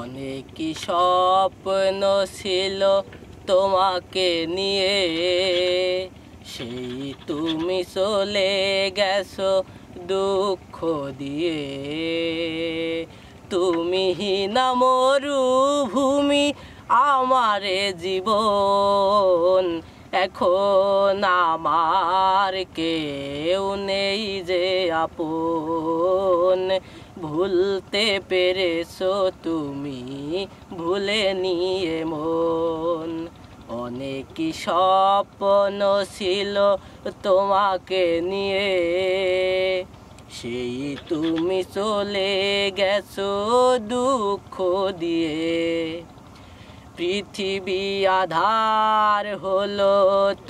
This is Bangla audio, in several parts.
অনেক স্বপ্ন ছিল তোমাকে নিয়ে সেই তুমি চলে গেছো দুঃখ দিয়ে তুমি না মরুভূমি আমারে জীবন এখন আমার কেউ নেই যে আপন ভুলতে পেরেছো তুমি ভুলে নিয়ে মন অনেক স্বপ্ন ছিল তোমাকে নিয়ে সেই তুমি চলে গেছো দুঃখ দিয়ে পৃথিবী আধার হলো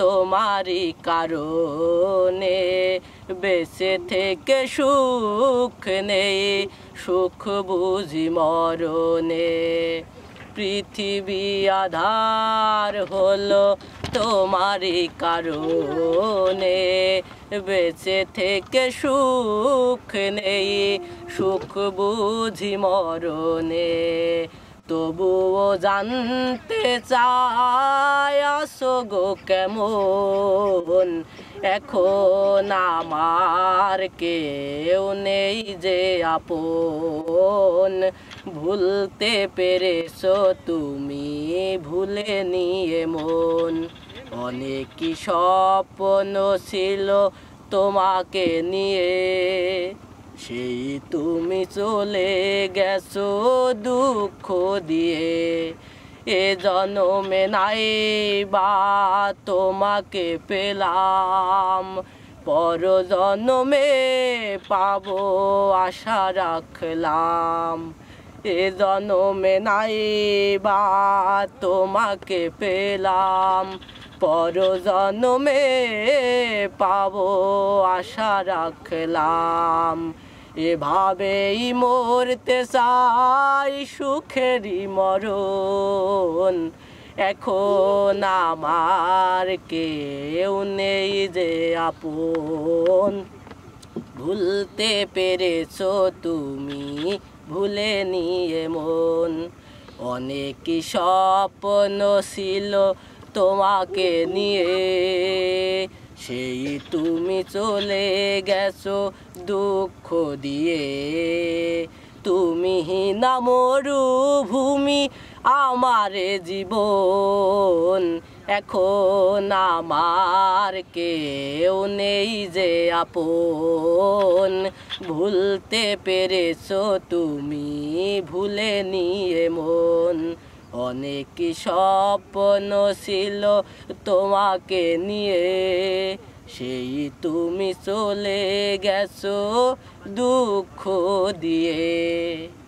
তোমারই কারণে বেঁচে থেকে সুখ নেই সুখ বুঝি মরণে পৃথিবী আধার হলো তোমারই কারণে বেঁচে থেকে সুখ নেই সুখ বুঝি মরণে তবুও জানতে চায় গো কেমন এখন আমার কেউ নেই যে আপন ভুলতে পেরেছ তুমি ভুলে নিয়ে মন অনেক স্বপ্ন ছিল তোমাকে নিয়ে সেই তুমি চলে গেছো দুঃখ দিয়ে এ জনমে নাই বা তোমাকে পেলাম পর জনমে পাব আশা রাখলাম এ জনমে নাই বা তোমাকে পেলাম পর জনমে পাব আশা রাখলাম এভাবেই মরতে চাই সুখেরই মরণ এখন আমার কেউ নেই যে আপন ভুলতে পেরেছ তুমি ভুলে নিয়ে মন অনেক স্বপ্ন ছিল তোমাকে নিয়ে সেই তুমি চলে গেছো দুঃখ দিয়ে তুমি নামরু ভূমি আমার জীবন এখন আমার কেউ নেই যে আপন ভুলতে পেরেছ তুমি ভুলে নিয়ে মন অনেক স্বপ্ন ছিল তোমাকে নিয়ে সেই তুমি চলে গেছো দুঃখ দিয়ে